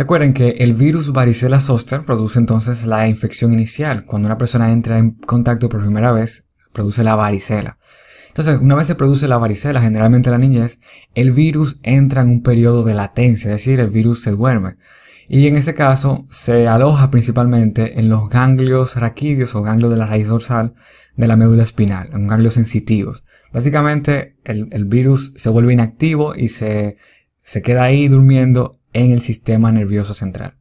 Recuerden que el virus varicela zoster produce entonces la infección inicial. Cuando una persona entra en contacto por primera vez, produce la varicela. Entonces, una vez se produce la varicela, generalmente la niñez, el virus entra en un periodo de latencia, es decir, el virus se duerme. Y en ese caso se aloja principalmente en los ganglios raquídeos o ganglios de la raíz dorsal de la médula espinal, en ganglios sensitivos. Básicamente el, el virus se vuelve inactivo y se, se queda ahí durmiendo en el sistema nervioso central.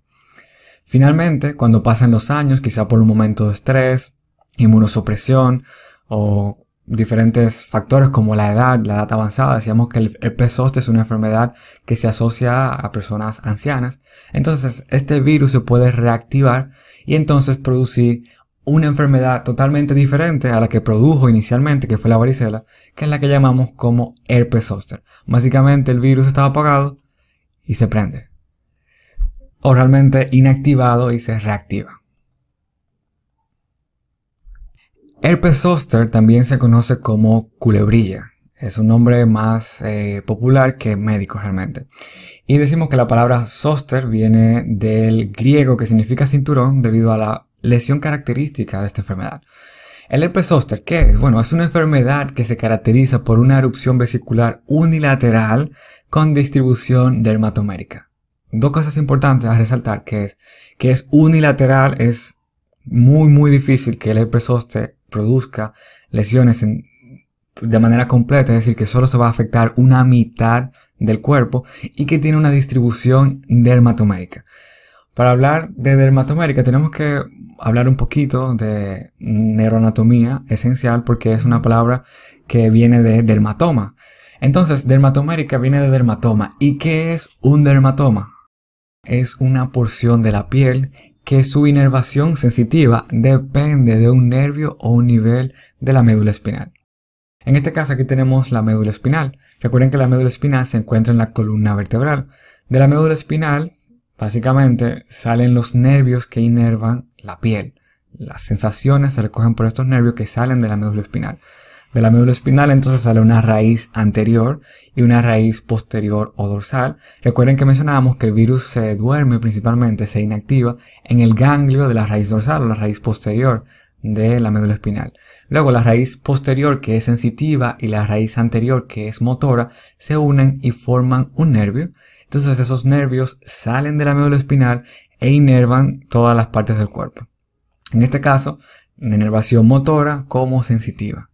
Finalmente, cuando pasan los años, quizá por un momento de estrés, inmunosupresión o diferentes factores como la edad, la edad avanzada, decíamos que el, herpes zoster es una enfermedad que se asocia a personas ancianas, entonces este virus se puede reactivar y entonces producir una enfermedad totalmente diferente a la que produjo inicialmente, que fue la varicela, que es la que llamamos como herpes zoster Básicamente el virus estaba apagado y se prende. O realmente inactivado y se reactiva. Herpes zoster también se conoce como culebrilla. Es un nombre más eh, popular que médico realmente. Y decimos que la palabra soster viene del griego que significa cinturón debido a la lesión característica de esta enfermedad. El herpes zóster, ¿qué es? Bueno, es una enfermedad que se caracteriza por una erupción vesicular unilateral con distribución dermatomérica. Dos cosas importantes a resaltar, que es que es unilateral, es muy muy difícil que el herpes zóster produzca lesiones de manera completa, es decir, que solo se va a afectar una mitad del cuerpo y que tiene una distribución dermatomérica. Para hablar de dermatomérica tenemos que hablar un poquito de neuroanatomía esencial porque es una palabra que viene de dermatoma. Entonces, dermatomérica viene de dermatoma. ¿Y qué es un dermatoma? Es una porción de la piel que su inervación sensitiva depende de un nervio o un nivel de la médula espinal. En este caso aquí tenemos la médula espinal. Recuerden que la médula espinal se encuentra en la columna vertebral. De la médula espinal Básicamente salen los nervios que inervan la piel. Las sensaciones se recogen por estos nervios que salen de la médula espinal. De la médula espinal entonces sale una raíz anterior y una raíz posterior o dorsal. Recuerden que mencionábamos que el virus se duerme principalmente, se inactiva en el ganglio de la raíz dorsal o la raíz posterior de la médula espinal. Luego la raíz posterior que es sensitiva y la raíz anterior que es motora se unen y forman un nervio entonces esos nervios salen de la médula espinal e inervan todas las partes del cuerpo. En este caso, la inervación motora como sensitiva.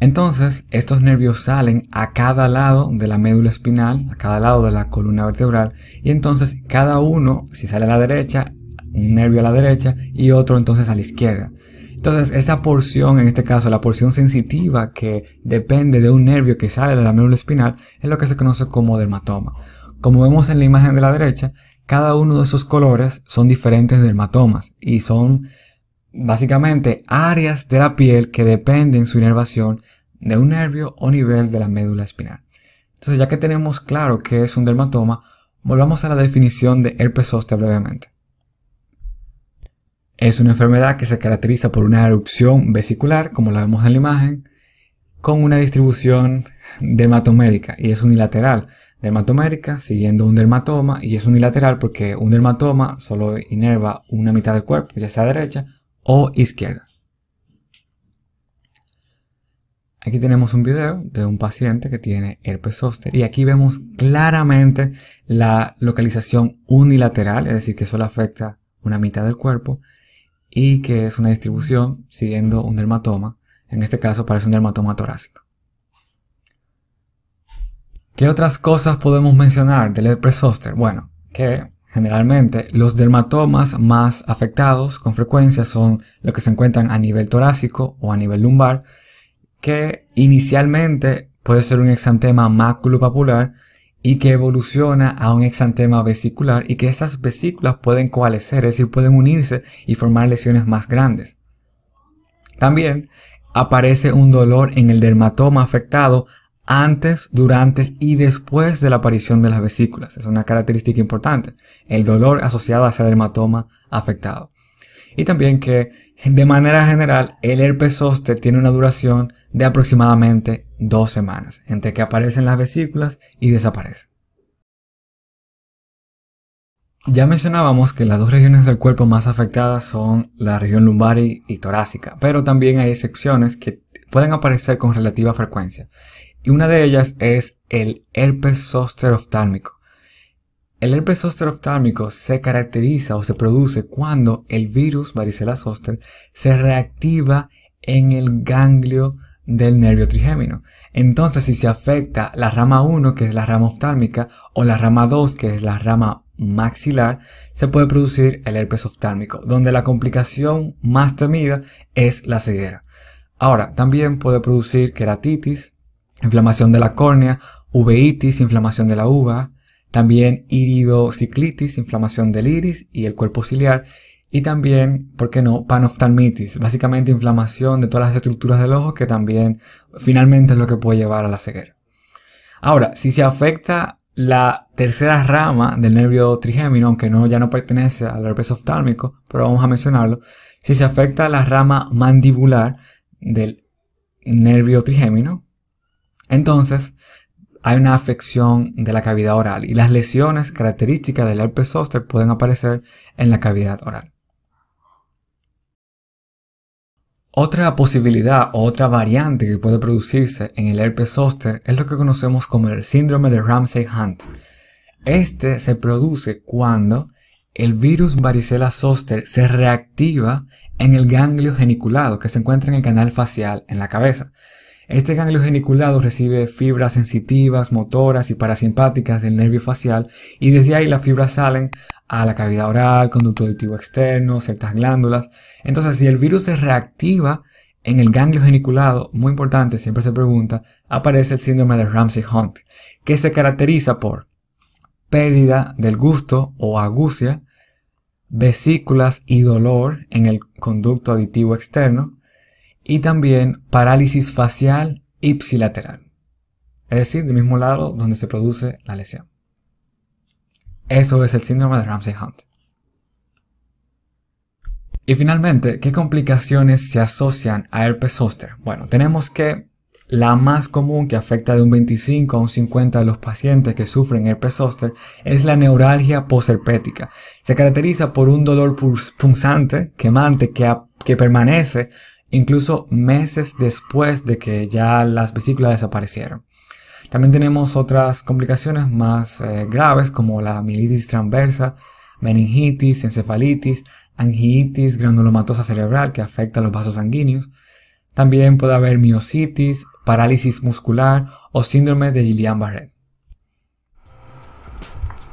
Entonces, estos nervios salen a cada lado de la médula espinal, a cada lado de la columna vertebral, y entonces cada uno, si sale a la derecha, un nervio a la derecha y otro entonces a la izquierda. Entonces, esa porción, en este caso, la porción sensitiva que depende de un nervio que sale de la médula espinal, es lo que se conoce como dermatoma. Como vemos en la imagen de la derecha, cada uno de esos colores son diferentes dermatomas y son básicamente áreas de la piel que dependen su inervación de un nervio o nivel de la médula espinal. Entonces ya que tenemos claro qué es un dermatoma, volvamos a la definición de herpes zóster brevemente. Es una enfermedad que se caracteriza por una erupción vesicular, como la vemos en la imagen, con una distribución dermatomédica y es unilateral, dermatomérica siguiendo un dermatoma y es unilateral porque un dermatoma solo inerva una mitad del cuerpo, ya sea derecha o izquierda. Aquí tenemos un video de un paciente que tiene herpes zóster y aquí vemos claramente la localización unilateral, es decir, que solo afecta una mitad del cuerpo y que es una distribución siguiendo un dermatoma, en este caso parece un dermatoma torácico. ¿Qué otras cosas podemos mencionar del herpes Bueno, que generalmente los dermatomas más afectados con frecuencia son los que se encuentran a nivel torácico o a nivel lumbar, que inicialmente puede ser un exantema maculopapular y que evoluciona a un exantema vesicular y que estas vesículas pueden coalescer, es decir, pueden unirse y formar lesiones más grandes. También aparece un dolor en el dermatoma afectado antes, durante y después de la aparición de las vesículas. Es una característica importante, el dolor asociado a ese dermatoma afectado. Y también que de manera general el herpes tiene una duración de aproximadamente dos semanas, entre que aparecen las vesículas y desaparecen. Ya mencionábamos que las dos regiones del cuerpo más afectadas son la región lumbar y torácica, pero también hay excepciones que pueden aparecer con relativa frecuencia. Y una de ellas es el herpes zóster oftálmico. El herpes zóster oftálmico se caracteriza o se produce cuando el virus varicela zóster se reactiva en el ganglio del nervio trigémino. Entonces, si se afecta la rama 1, que es la rama oftálmica, o la rama 2, que es la rama maxilar, se puede producir el herpes oftálmico, donde la complicación más temida es la ceguera. Ahora, también puede producir queratitis, inflamación de la córnea, uveitis, inflamación de la uva, también iridociclitis, inflamación del iris y el cuerpo ciliar, y también, ¿por qué no?, panoftalmitis, básicamente inflamación de todas las estructuras del ojo que también finalmente es lo que puede llevar a la ceguera. Ahora, si se afecta la tercera rama del nervio trigémino, aunque no, ya no pertenece al herpes oftálmico, pero vamos a mencionarlo, si se afecta la rama mandibular del nervio trigémino, entonces, hay una afección de la cavidad oral y las lesiones características del herpes zóster pueden aparecer en la cavidad oral. Otra posibilidad o otra variante que puede producirse en el herpes zóster es lo que conocemos como el síndrome de ramsey Hunt. Este se produce cuando el virus varicela zoster se reactiva en el ganglio geniculado que se encuentra en el canal facial en la cabeza. Este ganglio geniculado recibe fibras sensitivas, motoras y parasimpáticas del nervio facial y desde ahí las fibras salen a la cavidad oral, conducto auditivo externo, ciertas glándulas. Entonces, si el virus se reactiva en el ganglio geniculado, muy importante, siempre se pregunta, aparece el síndrome de Ramsey Hunt, que se caracteriza por pérdida del gusto o agucia, vesículas y dolor en el conducto aditivo externo, y también parálisis facial ipsilateral, es decir, del mismo lado donde se produce la lesión. Eso es el síndrome de Ramsey Hunt. Y finalmente, ¿qué complicaciones se asocian a herpes zóster? Bueno, tenemos que la más común que afecta de un 25 a un 50 de los pacientes que sufren herpes zóster es la neuralgia posherpética. Se caracteriza por un dolor punzante, quemante, que, que permanece incluso meses después de que ya las vesículas desaparecieron. También tenemos otras complicaciones más eh, graves como la militis transversa, meningitis, encefalitis, angiitis, granulomatosa cerebral que afecta a los vasos sanguíneos. También puede haber miocitis, parálisis muscular o síndrome de Guillain-Barré.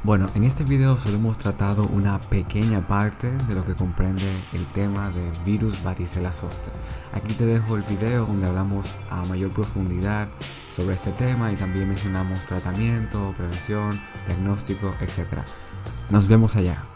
Bueno, en este video solo hemos tratado una pequeña parte de lo que comprende el tema de virus varicela zoster. Aquí te dejo el video donde hablamos a mayor profundidad sobre este tema y también mencionamos tratamiento, prevención, diagnóstico, etc. Nos vemos allá.